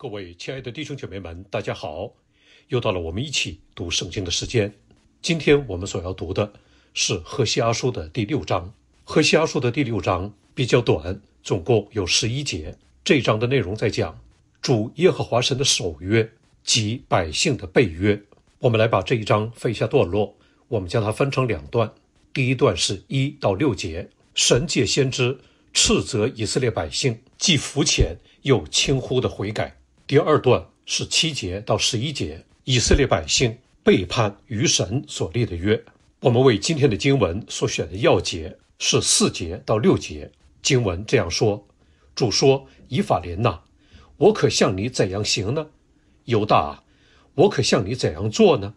各位亲爱的弟兄姐妹们，大家好！又到了我们一起读圣经的时间。今天我们所要读的是《赫西阿书》的第六章。《赫西阿书》的第六章比较短，总共有十一节。这一章的内容在讲主耶和华神的守约及百姓的背约。我们来把这一章分一下段落，我们将它分成两段。第一段是一到六节，神借先知斥责以色列百姓，既肤浅又轻忽的悔改。第二段是七节到十一节，以色列百姓背叛与神所立的约。我们为今天的经文所选的要节是四节到六节。经文这样说：“主说，以法莲哪，我可向你怎样行呢？犹大，我可向你怎样做呢？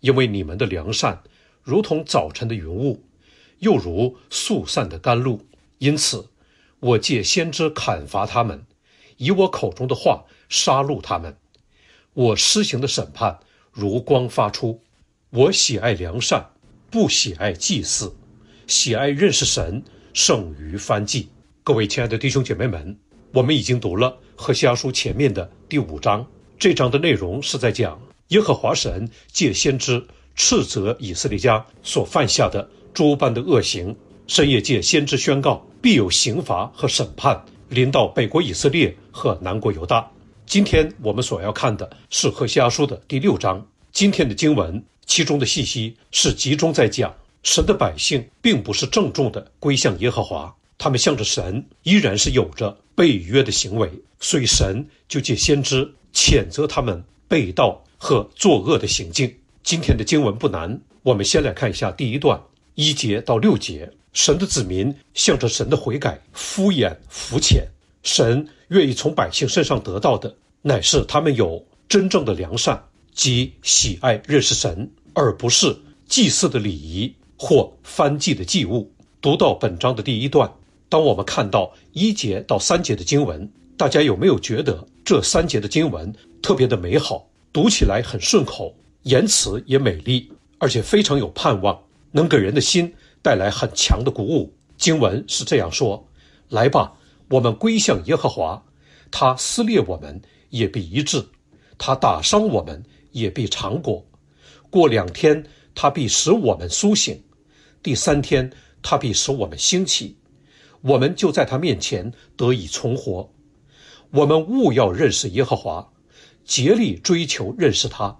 因为你们的良善如同早晨的云雾，又如速散的甘露，因此我借先知砍伐他们，以我口中的话。”杀戮他们，我施行的审判如光发出。我喜爱良善，不喜爱祭祀，喜爱认识神胜于翻祭。各位亲爱的弟兄姐妹们，我们已经读了《何西阿书》前面的第五章，这章的内容是在讲耶和华神借先知斥责以色列家所犯下的诸般的恶行，深夜借先知宣告必有刑罚和审判临到北国以色列和南国犹大。今天我们所要看的是《何西阿书》的第六章。今天的经文，其中的信息是集中在讲神的百姓并不是郑重的归向耶和华，他们向着神依然是有着背约的行为，所以神就借先知谴责他们背道和作恶的行径。今天的经文不难，我们先来看一下第一段一节到六节，神的子民向着神的悔改敷衍浮浅，神愿意从百姓身上得到的。乃是他们有真正的良善，即喜爱认识神，而不是祭祀的礼仪或翻祭的祭物。读到本章的第一段，当我们看到一节到三节的经文，大家有没有觉得这三节的经文特别的美好，读起来很顺口，言辞也美丽，而且非常有盼望，能给人的心带来很强的鼓舞？经文是这样说：“来吧，我们归向耶和华，他撕裂我们。”也必一致，他打伤我们也必偿果，过两天他必使我们苏醒，第三天他必使我们兴起，我们就在他面前得以存活。我们务要认识耶和华，竭力追求认识他。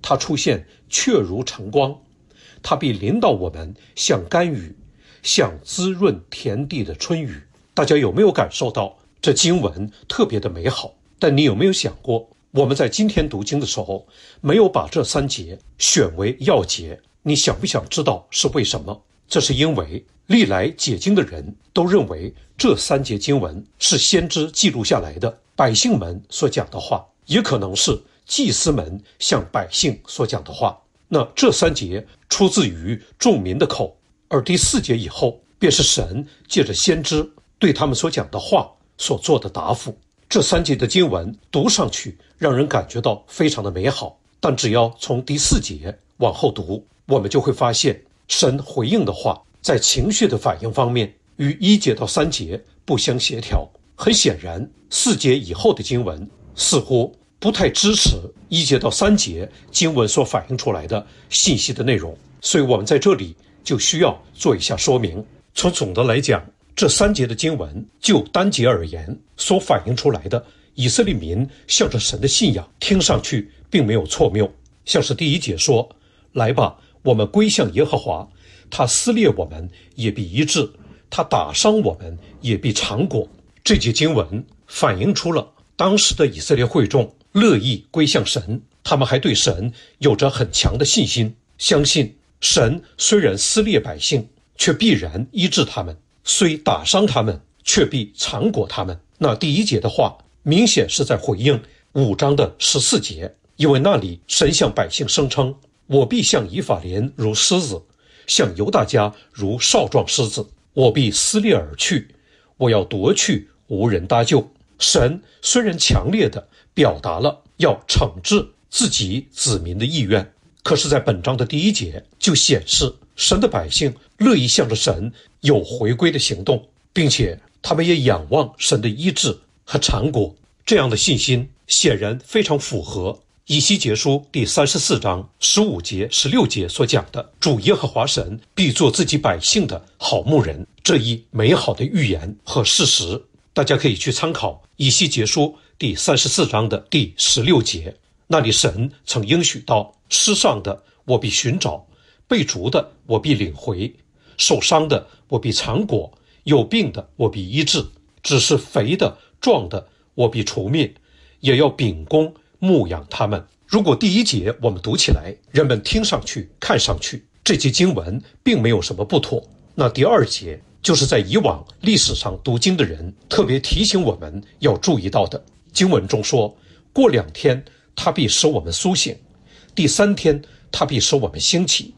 他出现确如晨光，他必临到我们，像甘雨，像滋润田地的春雨。大家有没有感受到这经文特别的美好？但你有没有想过，我们在今天读经的时候，没有把这三节选为要节？你想不想知道是为什么？这是因为历来解经的人都认为，这三节经文是先知记录下来的百姓们所讲的话，也可能是祭司们向百姓所讲的话。那这三节出自于众民的口，而第四节以后便是神借着先知对他们所讲的话所做的答复。这三节的经文读上去让人感觉到非常的美好，但只要从第四节往后读，我们就会发现神回应的话在情绪的反应方面与一节到三节不相协调。很显然，四节以后的经文似乎不太支持一节到三节经文所反映出来的信息的内容，所以我们在这里就需要做一下说明。从总的来讲，这三节的经文，就单节而言，所反映出来的以色列民向着神的信仰，听上去并没有错谬。像是第一节说：“来吧，我们归向耶和华，他撕裂我们也必医治，他打伤我们也必长果。”这节经文反映出了当时的以色列会众乐意归向神，他们还对神有着很强的信心，相信神虽然撕裂百姓，却必然医治他们。虽打伤他们，却必藏果他们。那第一节的话，明显是在回应五章的十四节，因为那里神向百姓声称：“我必向以法莲如狮子，向犹大家如少壮狮子，我必撕裂而去。我要夺去，无人搭救。”神虽然强烈的表达了要惩治自己子民的意愿，可是，在本章的第一节就显示神的百姓乐意向着神。有回归的行动，并且他们也仰望神的医治和长果，这样的信心显然非常符合以西结书第三十四章十五节、十六节所讲的“主耶和华神必做自己百姓的好牧人”这一美好的预言和事实。大家可以去参考以西结书第三十四章的第十六节，那里神曾应许道：“失丧的我必寻找，被逐的我必领回。”受伤的我必藏果，有病的我必医治，只是肥的、壮的我必除灭，也要秉公牧养他们。如果第一节我们读起来，人们听上去、看上去，这节经文并没有什么不妥，那第二节就是在以往历史上读经的人特别提醒我们要注意到的。经文中说过，两天他必使我们苏醒，第三天他必使我们兴起，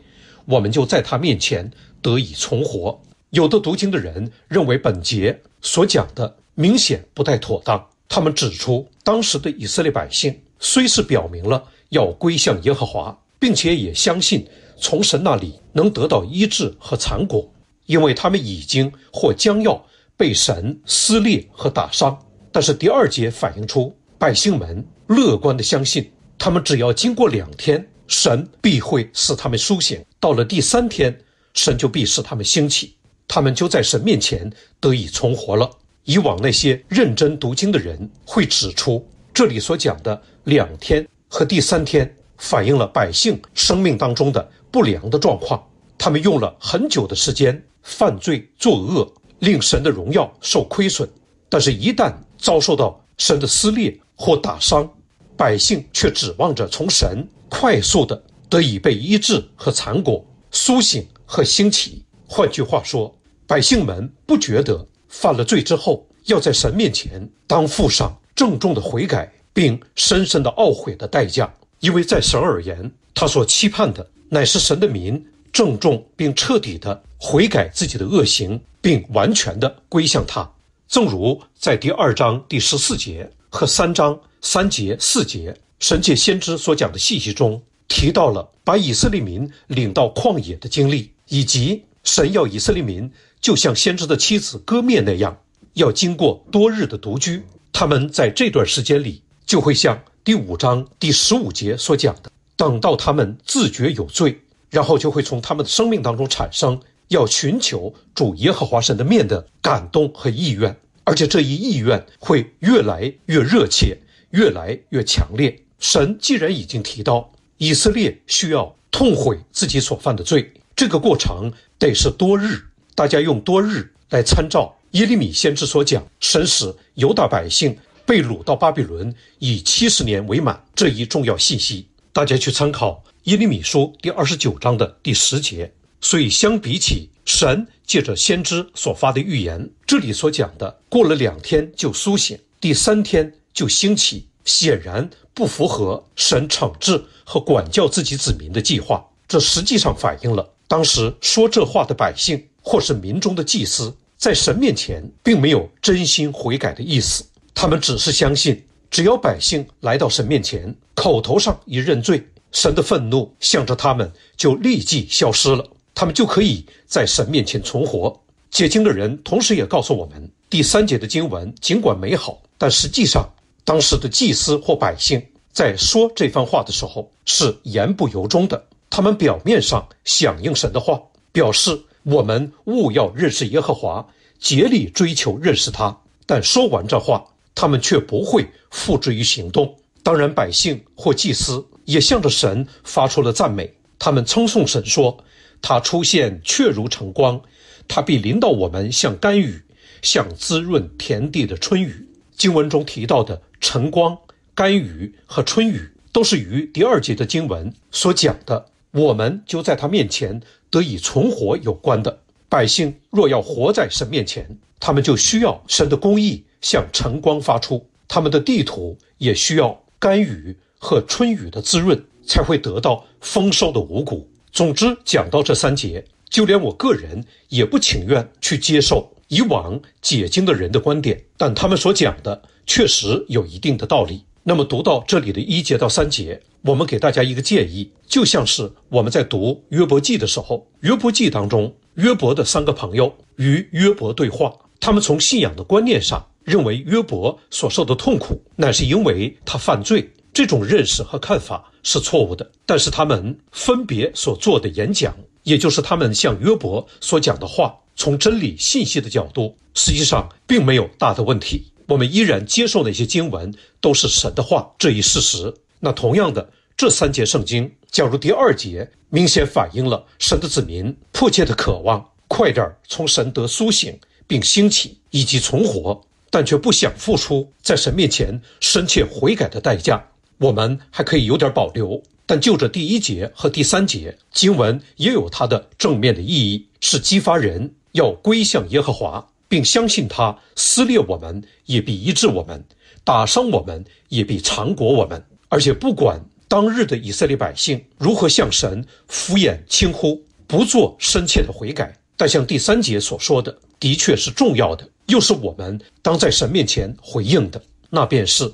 我们就在他面前。得以存活。有的读经的人认为本节所讲的明显不太妥当。他们指出，当时对以色列百姓虽是表明了要归向耶和华，并且也相信从神那里能得到医治和残果，因为他们已经或将要被神撕裂和打伤。但是第二节反映出百姓们乐观的相信，他们只要经过两天，神必会使他们苏醒。到了第三天。神就必使他们兴起，他们就在神面前得以存活了。以往那些认真读经的人会指出，这里所讲的两天和第三天反映了百姓生命当中的不良的状况。他们用了很久的时间犯罪作恶，令神的荣耀受亏损。但是，一旦遭受到神的撕裂或打伤，百姓却指望着从神快速的得以被医治和残果苏醒。和兴起。换句话说，百姓们不觉得犯了罪之后要在神面前当负上郑重的悔改并深深的懊悔的代价，因为在神而言，他所期盼的乃是神的民郑重并彻底的悔改自己的恶行，并完全的归向他。正如在第二章第十四节和三章三节四节，神界先知所讲的信息中提到了把以色列民领到旷野的经历。以及神要以色列民，就像先知的妻子割灭那样，要经过多日的独居。他们在这段时间里，就会像第五章第十五节所讲的，等到他们自觉有罪，然后就会从他们的生命当中产生要寻求主耶和华神的面的感动和意愿。而且这一意愿会越来越热切，越来越强烈。神既然已经提到以色列需要痛悔自己所犯的罪。这个过程得是多日，大家用多日来参照耶利米先知所讲神使犹大百姓被掳到巴比伦以七十年为满这一重要信息，大家去参考耶利米书第二十九章的第十节。所以相比起神借着先知所发的预言，这里所讲的过了两天就苏醒，第三天就兴起，显然不符合神惩治和管教自己子民的计划。这实际上反映了。当时说这话的百姓，或是民中的祭司，在神面前并没有真心悔改的意思。他们只是相信，只要百姓来到神面前，口头上一认罪，神的愤怒向着他们就立即消失了，他们就可以在神面前存活。解经的人同时也告诉我们，第三节的经文尽管美好，但实际上当时的祭司或百姓在说这番话的时候是言不由衷的。他们表面上响应神的话，表示我们务要认识耶和华，竭力追求认识他。但说完这话，他们却不会付之于行动。当然，百姓或祭司也向着神发出了赞美，他们称颂神说：“他出现确如晨光，他必临到我们，像甘雨，像滋润田地的春雨。”经文中提到的晨光、甘雨和春雨，都是与第二节的经文所讲的。我们就在他面前得以存活有关的百姓，若要活在神面前，他们就需要神的公义向晨光发出；他们的地图也需要甘雨和春雨的滋润，才会得到丰收的五谷。总之，讲到这三节，就连我个人也不情愿去接受以往解经的人的观点，但他们所讲的确实有一定的道理。那么读到这里的一节到三节，我们给大家一个建议，就像是我们在读约伯记的时候，约伯记当中约伯的三个朋友与约伯对话，他们从信仰的观念上认为约伯所受的痛苦乃是因为他犯罪，这种认识和看法是错误的。但是他们分别所做的演讲，也就是他们向约伯所讲的话，从真理信息的角度，实际上并没有大的问题。我们依然接受那些经文都是神的话这一事实。那同样的，这三节圣经，假如第二节明显反映了神的子民迫切的渴望，快点儿从神德苏醒并兴起以及存活，但却不想付出在神面前深切悔改的代价，我们还可以有点保留。但就这第一节和第三节经文，也有它的正面的意义，是激发人要归向耶和华。并相信他撕裂我们，也必医治我们；打伤我们，也必偿果我们。而且不管当日的以色列百姓如何向神敷衍轻忽，不做深切的悔改，但像第三节所说的，的确是重要的，又是我们当在神面前回应的。那便是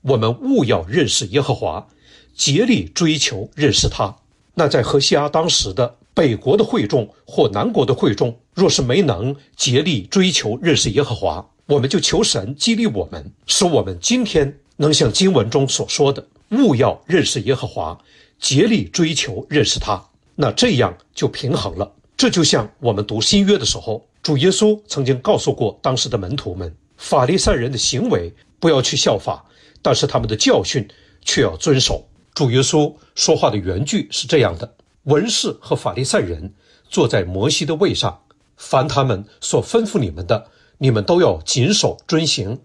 我们务要认识耶和华，竭力追求认识他。那在何西阿当时的北国的会众或南国的会众。若是没能竭力追求认识耶和华，我们就求神激励我们，使我们今天能像经文中所说的，务要认识耶和华，竭力追求认识他。那这样就平衡了。这就像我们读新约的时候，主耶稣曾经告诉过当时的门徒们：法利赛人的行为不要去效法，但是他们的教训却要遵守。主耶稣说话的原句是这样的：文士和法利赛人坐在摩西的位上。凡他们所吩咐你们的，你们都要谨守遵行，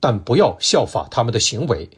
但不要效法他们的行为，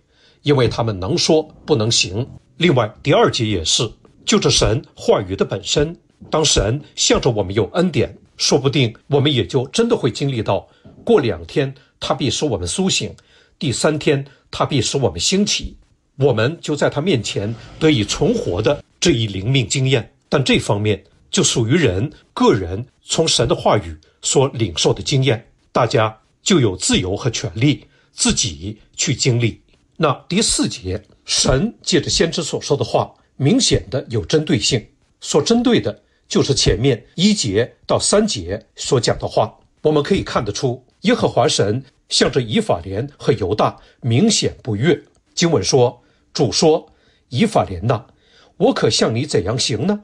因为他们能说不能行。另外，第二节也是，就是神话语的本身。当神向着我们有恩典，说不定我们也就真的会经历到：过两天，他必使我们苏醒；第三天，他必使我们兴起。我们就在他面前得以存活的这一灵命经验。但这方面。就属于人个人从神的话语所领受的经验，大家就有自由和权利自己去经历。那第四节，神借着先知所说的话，明显的有针对性，所针对的就是前面一节到三节所讲的话。我们可以看得出，耶和华神向着以法莲和犹大明显不悦。经文说：“主说，以法莲呐，我可向你怎样行呢？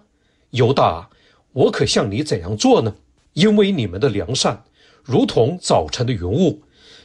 犹大。”我可向你怎样做呢？因为你们的良善，如同早晨的云雾，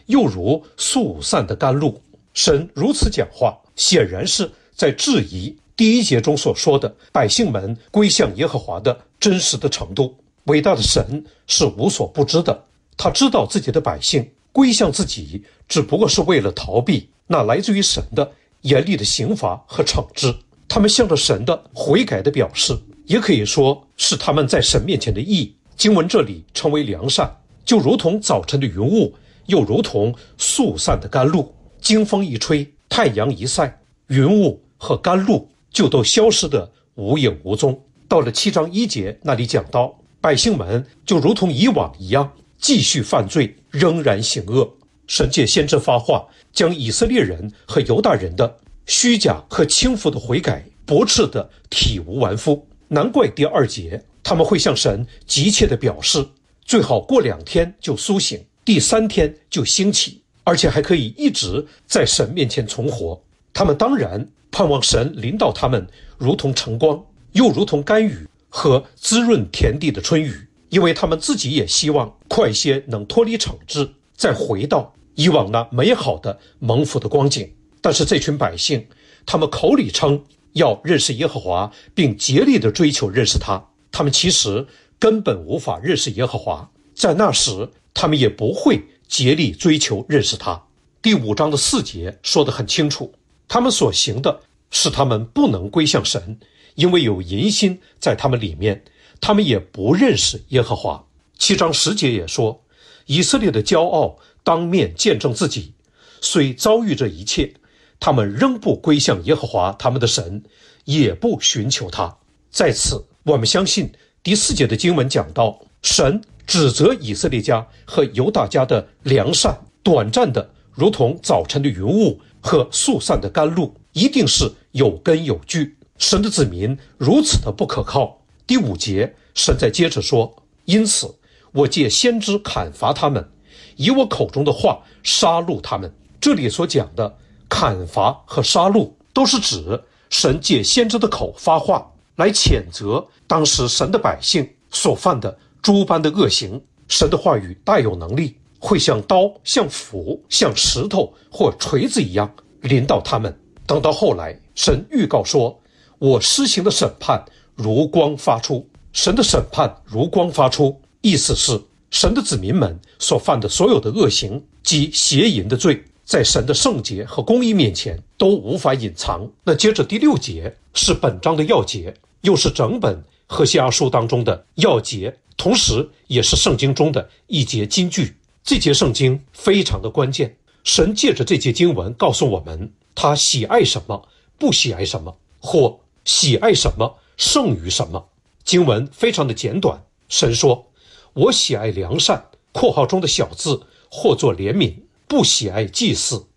又如速散的甘露。神如此讲话，显然是在质疑第一节中所说的百姓们归向耶和华的真实的程度。伟大的神是无所不知的，他知道自己的百姓归向自己，只不过是为了逃避那来自于神的严厉的刑罚和惩治。他们向着神的悔改的表示。也可以说是他们在神面前的义。经文这里称为良善，就如同早晨的云雾，又如同肃散的甘露。经风一吹，太阳一晒，云雾和甘露就都消失得无影无踪。到了七章一节那里讲到，百姓们就如同以往一样，继续犯罪，仍然行恶。神借先知发话，将以色列人和犹大人的虚假和轻浮的悔改驳斥得体无完肤。难怪第二节他们会向神急切地表示，最好过两天就苏醒，第三天就兴起，而且还可以一直在神面前存活。他们当然盼望神领导他们，如同晨光，又如同甘雨和滋润田地的春雨，因为他们自己也希望快些能脱离惩治，再回到以往那美好的、蒙福的光景。但是这群百姓，他们口里称。要认识耶和华，并竭力的追求认识他。他们其实根本无法认识耶和华，在那时，他们也不会竭力追求认识他。第五章的四节说得很清楚，他们所行的是他们不能归向神，因为有淫心在他们里面。他们也不认识耶和华。七章十节也说，以色列的骄傲当面见证自己，虽遭遇这一切。他们仍不归向耶和华他们的神，也不寻求他。在此，我们相信第四节的经文讲到，神指责以色列家和犹大家的良善，短暂的如同早晨的云雾和速散的甘露，一定是有根有据。神的子民如此的不可靠。第五节，神在接着说：“因此，我借先知砍伐他们，以我口中的话杀戮他们。”这里所讲的。砍伐和杀戮都是指神借先知的口发话来谴责当时神的百姓所犯的诸般的恶行。神的话语带有能力，会像刀、像斧、像石头或锤子一样临到他们。等到后来，神预告说：“我施行的审判如光发出。”神的审判如光发出，意思是神的子民们所犯的所有的恶行及邪淫的罪。在神的圣洁和公义面前都无法隐藏。那接着第六节是本章的要节，又是整本和西二书当中的要节，同时也是圣经中的一节金句。这节圣经非常的关键。神借着这节经文告诉我们，他喜爱什么，不喜爱什么，或喜爱什么胜于什么。经文非常的简短。神说：“我喜爱良善。”括号中的小字或作怜悯。不喜爱祭祀，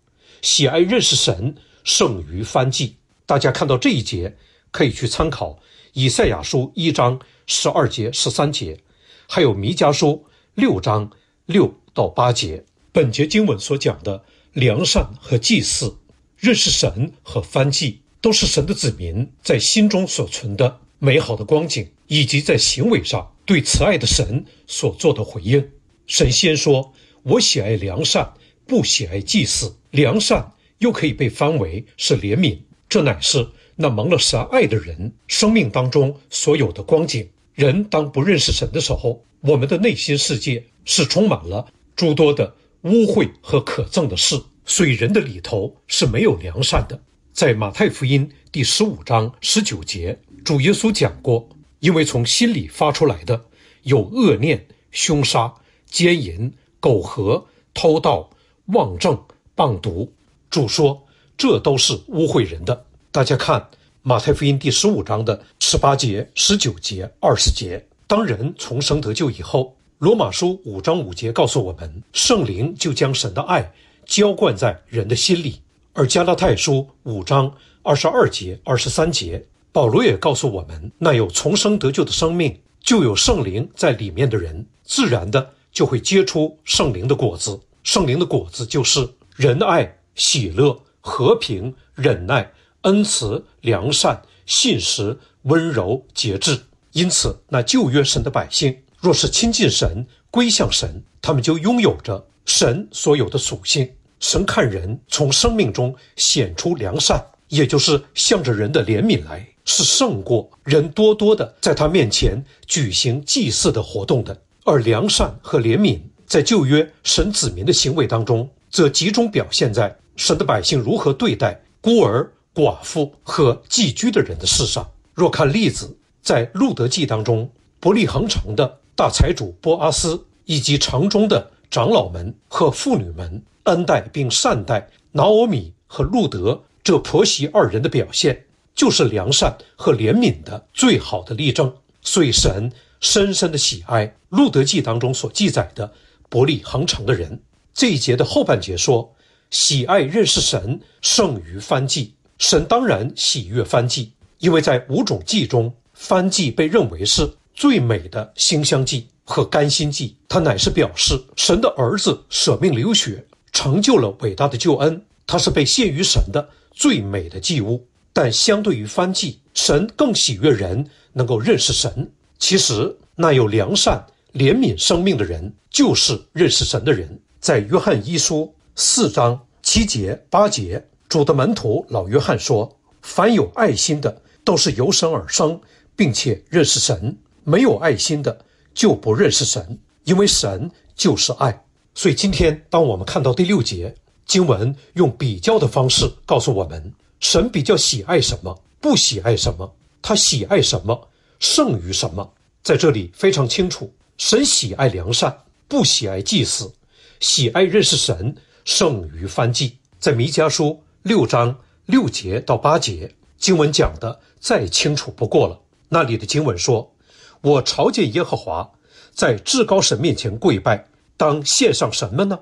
喜爱认识神胜于翻祭。大家看到这一节，可以去参考以赛亚书一章十二节、十三节，还有弥迦书六章六到八节。本节经文所讲的良善和祭祀，认识神和翻祭，都是神的子民在心中所存的美好的光景，以及在行为上对慈爱的神所做的回应。神先说：“我喜爱良善。”不喜爱祭祀，良善又可以被翻为是怜悯。这乃是那蒙了神爱的人生命当中所有的光景。人当不认识神的时候，我们的内心世界是充满了诸多的污秽和可憎的事，所以人的里头是没有良善的。在马太福音第十五章十九节，主耶稣讲过：“因为从心里发出来的，有恶念、凶杀、奸淫、苟合、偷盗。”妄证、谤读，主说这都是污秽人的。大家看马太福音第十五章的十八节、十九节、二十节。当人重生得救以后，罗马书五章五节告诉我们，圣灵就将神的爱浇灌在人的心里。而加拉太书五章二十二节、二十三节，保罗也告诉我们，那有重生得救的生命，就有圣灵在里面的人，自然的就会结出圣灵的果子。圣灵的果子就是仁爱、喜乐、和平、忍耐、恩慈、良善、信实、温柔、节制。因此，那旧约神的百姓，若是亲近神、归向神，他们就拥有着神所有的属性。神看人，从生命中显出良善，也就是向着人的怜悯来，是胜过人多多的在他面前举行祭祀的活动的。而良善和怜悯。在旧约神子民的行为当中，则集中表现在神的百姓如何对待孤儿、寡妇和寄居的人的事上。若看例子，在路德记当中，伯利恒城的大财主波阿斯以及城中的长老们和妇女们恩待并善待拿俄米和路德这婆媳二人的表现，就是良善和怜悯的最好的例证，所以神深深的喜爱路德记当中所记载的。博利恒成的人，这一节的后半节说：“喜爱认识神胜于番祭。神当然喜悦番祭，因为在五种祭中，番祭被认为是最美的馨香祭和甘心祭。它乃是表示神的儿子舍命流血，成就了伟大的救恩。它是被献于神的最美的祭物。但相对于番祭，神更喜悦人能够认识神。其实，那有良善怜悯生命的人。”就是认识神的人，在约翰一书四章七节八节，主的门徒老约翰说：“凡有爱心的，都是由神而生，并且认识神；没有爱心的，就不认识神，因为神就是爱。”所以今天，当我们看到第六节经文，用比较的方式告诉我们，神比较喜爱什么，不喜爱什么；他喜爱什么，胜于什么。在这里非常清楚，神喜爱良善。不喜爱祭祀，喜爱认识神胜于翻祭。在弥迦书六章六节到八节经文讲的再清楚不过了。那里的经文说：“我朝见耶和华，在至高神面前跪拜，当献上什么呢？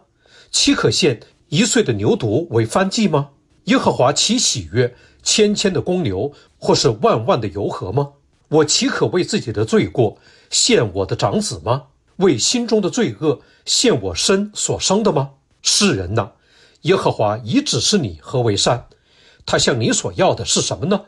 岂可献一岁的牛犊为翻祭吗？耶和华岂喜悦千千的公牛或是万万的油河吗？我岂可为自己的罪过献我的长子吗？”为心中的罪恶献我身所生的吗？世人呐，耶和华已指示你何为善。他向你所要的是什么呢？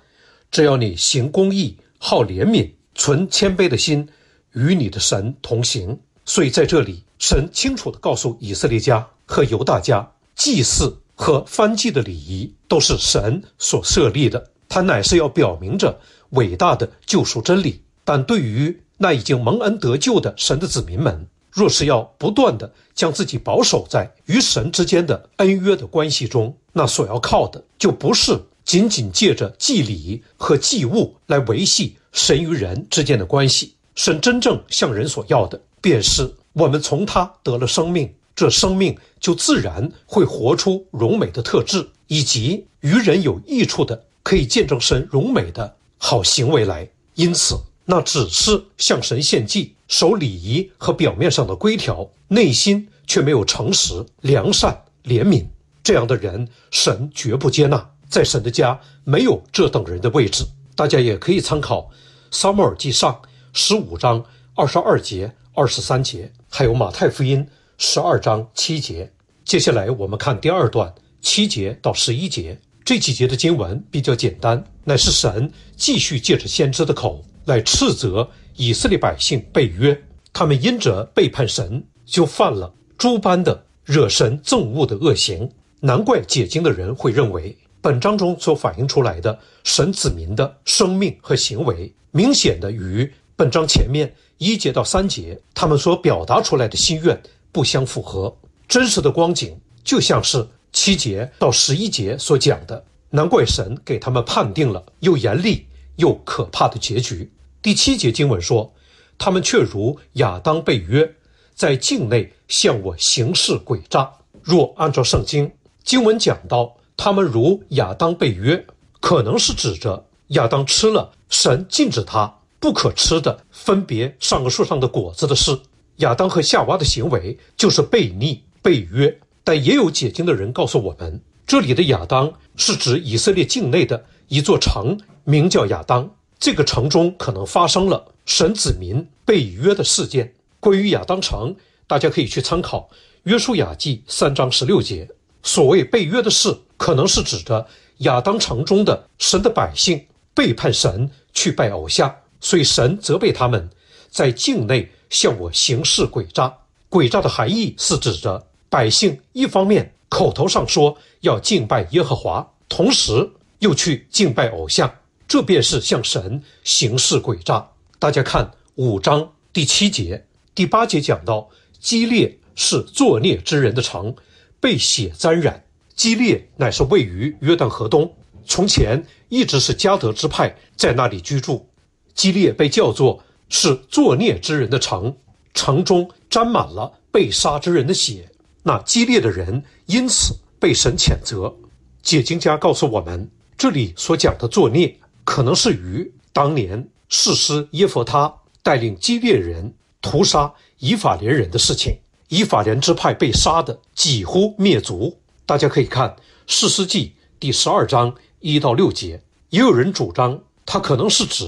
只要你行公义，好怜悯，存谦卑的心，与你的神同行。所以在这里，神清楚地告诉以色列家和犹大家，祭祀和翻祭的礼仪都是神所设立的，他乃是要表明着伟大的救赎真理。但对于那已经蒙恩得救的神的子民们，若是要不断的将自己保守在与神之间的恩约的关系中，那所要靠的就不是仅仅借着祭礼和祭物来维系神与人之间的关系。神真正向人所要的，便是我们从他得了生命，这生命就自然会活出荣美的特质，以及与人有益处的、可以见证神荣美的好行为来。因此。那只是向神献祭，守礼仪和表面上的规条，内心却没有诚实、良善、怜悯，这样的人，神绝不接纳，在神的家没有这等人的位置。大家也可以参考《撒母耳记上》十五章二十二节、二十三节，还有《马太福音》十二章七节。接下来我们看第二段七节到十一节这几节的经文比较简单，乃是神继续借着先知的口。来斥责以色列百姓背约，他们因着背叛神，就犯了诸般的惹神憎恶的恶行。难怪解经的人会认为，本章中所反映出来的神子民的生命和行为，明显的与本章前面一节到三节他们所表达出来的心愿不相符合。真实的光景就像是七节到十一节所讲的，难怪神给他们判定了又严厉又可怕的结局。第七节经文说：“他们却如亚当贝约，在境内向我行事诡诈。”若按照圣经经文讲到他们如亚当贝约，可能是指着亚当吃了神禁止他不可吃的分别上个树上的果子的事。亚当和夏娃的行为就是悖逆背约。但也有解经的人告诉我们，这里的亚当是指以色列境内的一座城，名叫亚当。这个城中可能发生了神子民被约的事件。关于亚当城，大家可以去参考《约书亚记》三章十六节。所谓被约的事，可能是指着亚当城中的神的百姓背叛神，去拜偶像，所以神责备他们，在境内向我行事诡诈。诡诈的含义是指着百姓一方面口头上说要敬拜耶和华，同时又去敬拜偶像。这便是向神行事诡诈。大家看五章第七节、第八节讲到，激烈是作孽之人的城，被血沾染。激烈乃是位于约旦河东，从前一直是加德之派在那里居住。激烈被叫做是作孽之人的城，城中沾满了被杀之人的血。那激烈的人因此被神谴责。解经家告诉我们，这里所讲的作孽。可能是与当年誓师耶佛他带领基列人屠杀以法连人的事情，以法连支派被杀的几乎灭族。大家可以看士师记第十二章一到六节。也有人主张他可能是指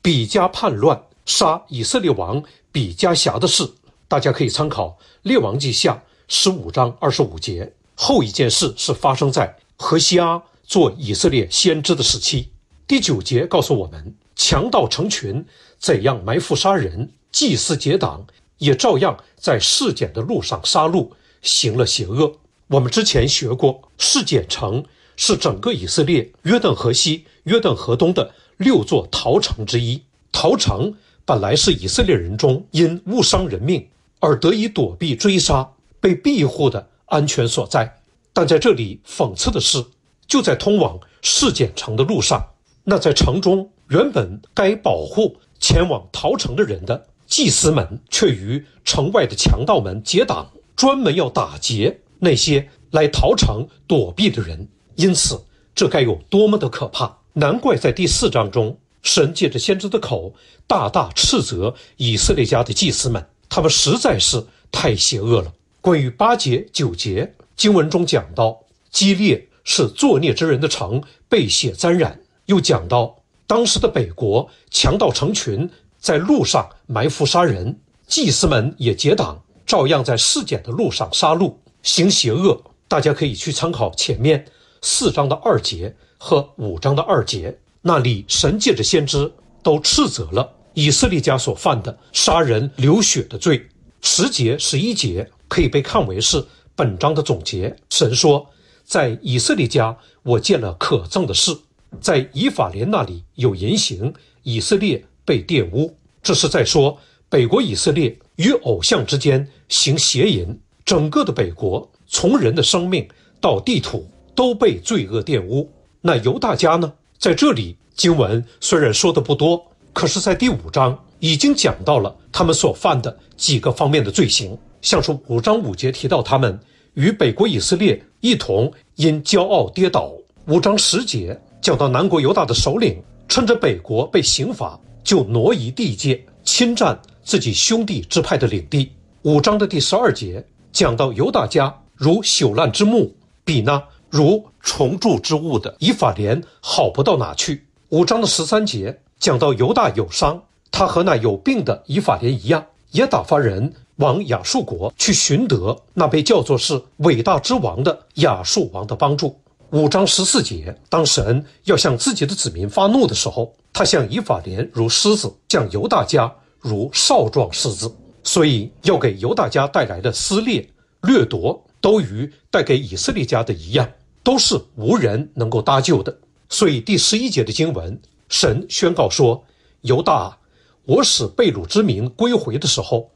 比加叛乱杀以色列王比加辖的事。大家可以参考列王记下十五章二十五节。后一件事是发生在何西阿做以色列先知的时期。第九节告诉我们，强盗成群，怎样埋伏杀人，祭祀结党，也照样在示检的路上杀戮，行了邪恶。我们之前学过，示检城是整个以色列约旦河西、约旦河东的六座逃城之一。逃城本来是以色列人中因误伤人命而得以躲避追杀、被庇护的安全所在，但在这里讽刺的是，就在通往示检城的路上。那在城中，原本该保护前往逃城的人的祭司们，却与城外的强盗们结党，专门要打劫那些来逃城躲避的人。因此，这该有多么的可怕！难怪在第四章中，神借着先知的口大大斥责以色列家的祭司们，他们实在是太邪恶了。关于八节九节，经文中讲到，基列是作孽之人的城，被血沾染。又讲到当时的北国，强盗成群，在路上埋伏杀人；祭司们也结党，照样在世检的路上杀戮，行邪恶。大家可以去参考前面四章的二节和五章的二节，那里神界的先知都斥责了以色列家所犯的杀人流血的罪。十节十一节可以被看为是本章的总结。神说，在以色列家，我见了可憎的事。在以法莲那里有淫行，以色列被玷污。这是在说北国以色列与偶像之间行邪淫，整个的北国从人的生命到地土都被罪恶玷污。那犹大家呢？在这里经文虽然说的不多，可是在第五章已经讲到了他们所犯的几个方面的罪行，像说五章五节提到他们与北国以色列一同因骄傲跌倒，五章十节。讲到南国犹大的首领，趁着北国被刑罚，就挪移地界，侵占自己兄弟支派的领地。五章的第十二节讲到犹大家如朽烂之木，比那如重铸之物的以法莲好不到哪去。五章的十三节讲到犹大有伤，他和那有病的以法莲一样，也打发人往亚述国去寻得那被叫做是伟大之王的亚述王的帮助。五章十四节，当神要向自己的子民发怒的时候，他向以法莲如狮子，向犹大家如少壮狮子，所以要给犹大家带来的撕裂、掠夺，都与带给以色列家的一样，都是无人能够搭救的。所以第十一节的经文，神宣告说：“犹大，我使被掳之民归回的时候，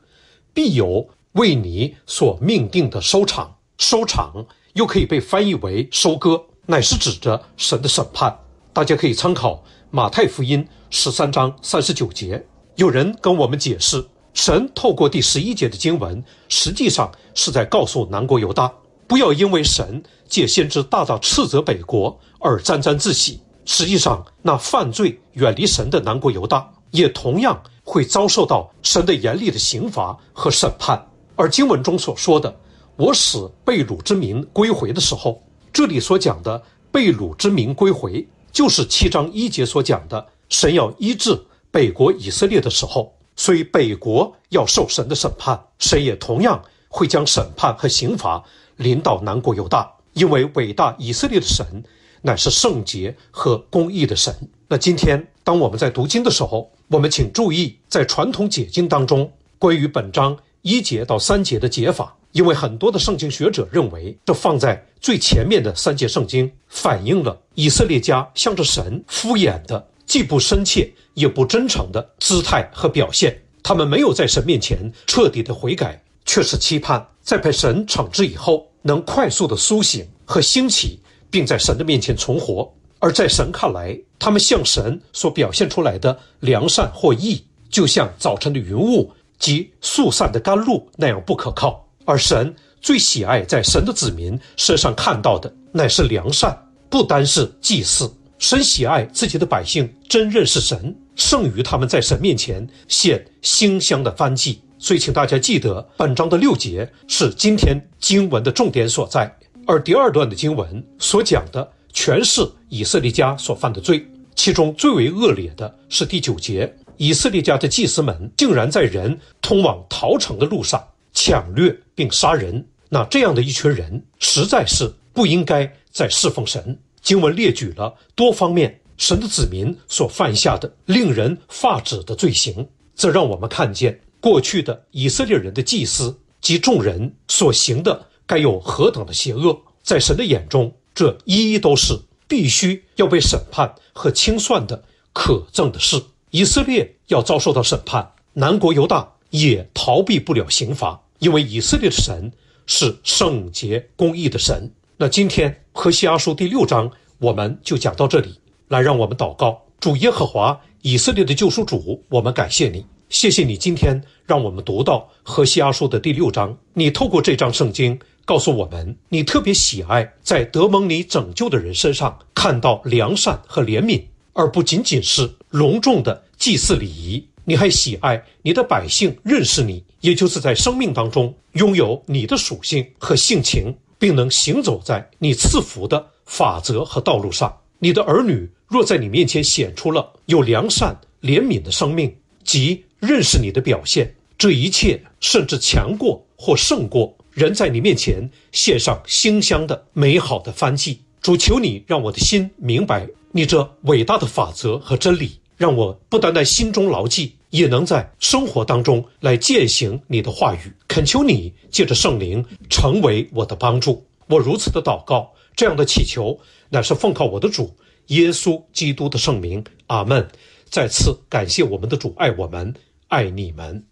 必有为你所命定的收场。收场又可以被翻译为收割。”乃是指着神的审判，大家可以参考马太福音十三章三十九节。有人跟我们解释，神透过第十一节的经文，实际上是在告诉南国犹大，不要因为神借先知大道斥责北国而沾沾自喜。实际上，那犯罪远离神的南国犹大，也同样会遭受到神的严厉的刑罚和审判。而经文中所说的“我使被掳之民归回”的时候。这里所讲的被掳之民归回，就是七章一节所讲的神要医治北国以色列的时候，所以北国要受神的审判，神也同样会将审判和刑罚领导南国犹大，因为伟大以色列的神乃是圣洁和公义的神。那今天当我们在读经的时候，我们请注意在传统解经当中关于本章一节到三节的解法。因为很多的圣经学者认为，这放在最前面的三节圣经，反映了以色列家向着神敷衍的、既不深切也不真诚的姿态和表现。他们没有在神面前彻底的悔改，却是期盼在被神惩治以后，能快速的苏醒和兴起，并在神的面前存活。而在神看来，他们向神所表现出来的良善或义，就像早晨的云雾及速散的甘露那样不可靠。而神最喜爱在神的子民身上看到的乃是良善，不单是祭祀。神喜爱自己的百姓真认识神，胜于他们在神面前献馨香的燔祭。所以，请大家记得，本章的六节是今天经文的重点所在。而第二段的经文所讲的，全是以色列家所犯的罪，其中最为恶劣的是第九节：以色列家的祭司们竟然在人通往逃城的路上。抢掠并杀人，那这样的一群人实在是不应该再侍奉神。经文列举了多方面神的子民所犯下的令人发指的罪行，这让我们看见过去的以色列人的祭司及众人所行的该有何等的邪恶。在神的眼中，这一一都是必须要被审判和清算的可憎的事。以色列要遭受到审判，南国犹大。也逃避不了刑罚，因为以色列的神是圣洁公义的神。那今天《何西阿书》第六章，我们就讲到这里。来，让我们祷告，主耶和华以色列的救赎主，我们感谢你，谢谢你今天让我们读到《何西阿书》的第六章。你透过这章圣经告诉我们，你特别喜爱在得蒙你拯救的人身上看到良善和怜悯，而不仅仅是隆重的祭祀礼仪。你还喜爱你的百姓认识你，也就是在生命当中拥有你的属性和性情，并能行走在你赐福的法则和道路上。你的儿女若在你面前显出了有良善、怜悯的生命即认识你的表现，这一切甚至强过或胜过人在你面前献上馨香的美好的翻祭。主求你让我的心明白你这伟大的法则和真理，让我不单在心中牢记。也能在生活当中来践行你的话语，恳求你借着圣灵成为我的帮助。我如此的祷告，这样的祈求乃是奉靠我的主耶稣基督的圣名。阿门。再次感谢我们的主爱我们，爱你们。